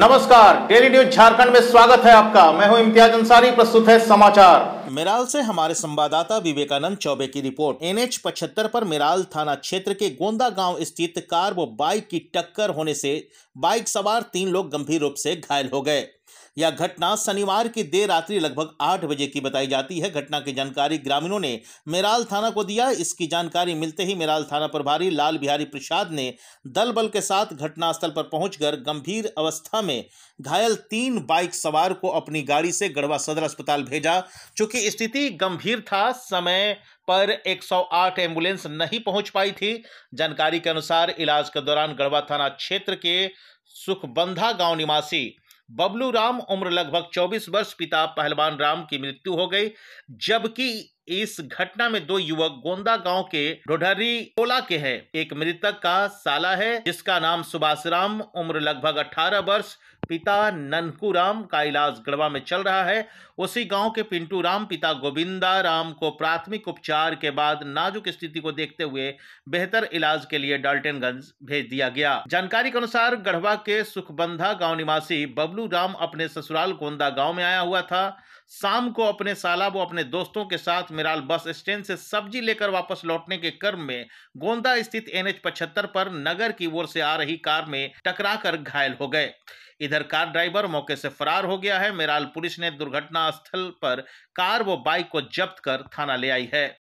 नमस्कार daily news Jharkhand में स्वागत है आपका मैं हूं इम्तियाज अंसारी प्रस्तुत है समाचार मेराल से हमारे संवाददाता विवेकानंद चौबे की रिपोर्ट एन एच पचहत्तर पर मिराल थाना क्षेत्र के गोंदा गांव स्थित कार व बाइक की टक्कर होने से बाइक सवार तीन लोग गंभीर रूप से घायल हो गए यह घटना शनिवार की देर रात्रि लगभग आठ बजे की बताई जाती है घटना की जानकारी ग्रामीणों ने मेराल थाना को दिया इसकी जानकारी मिलते ही मेराल थाना प्रभारी लाल बिहारी प्रसाद ने दल बल के साथ घटनास्थल पर पहुंचकर गंभीर अवस्था में घायल तीन बाइक सवार को अपनी गाड़ी से गढ़वा सदर अस्पताल भेजा चूंकि स्थिति गंभीर था समय पर 108 एम्बुलेंस नहीं पहुंच पाई थी जानकारी के अनुसार इलाज के दौरान गढ़वा थाना क्षेत्र के सुखबंधा गांव निवासी बबलू राम उम्र लगभग 24 वर्ष पिता पहलवान राम की मृत्यु हो गई जबकि इस घटना में दो युवक गोंदा गांव के ढोढरी टोला के हैं एक मृतक का साला है जिसका नाम सुभाष राम उम्र लगभग 18 वर्ष पिता ननकू राम का इलाज गढ़वा में चल रहा है उसी गांव के पिंटू राम पिता गोविंदा राम को प्राथमिक उपचार के बाद नाजुक स्थिति को देखते हुए बेहतर इलाज के लिए डाल्टनगंज भेज दिया गया जानकारी के अनुसार गढ़वा के सुखबंधा गाँव निवासी बबलू राम अपने ससुराल गोंदा गाँव में आया हुआ था शाम को अपने साला व अपने दोस्तों के साथ मिराल बस स्टैंड से सब्जी लेकर वापस लौटने के क्रम में गोंदा स्थित एनएच पचहत्तर पर नगर की ओर से आ रही कार में टकराकर घायल हो गए इधर कार ड्राइवर मौके से फरार हो गया है मेराल पुलिस ने दुर्घटना स्थल पर कार व बाइक को जब्त कर थाना ले आई है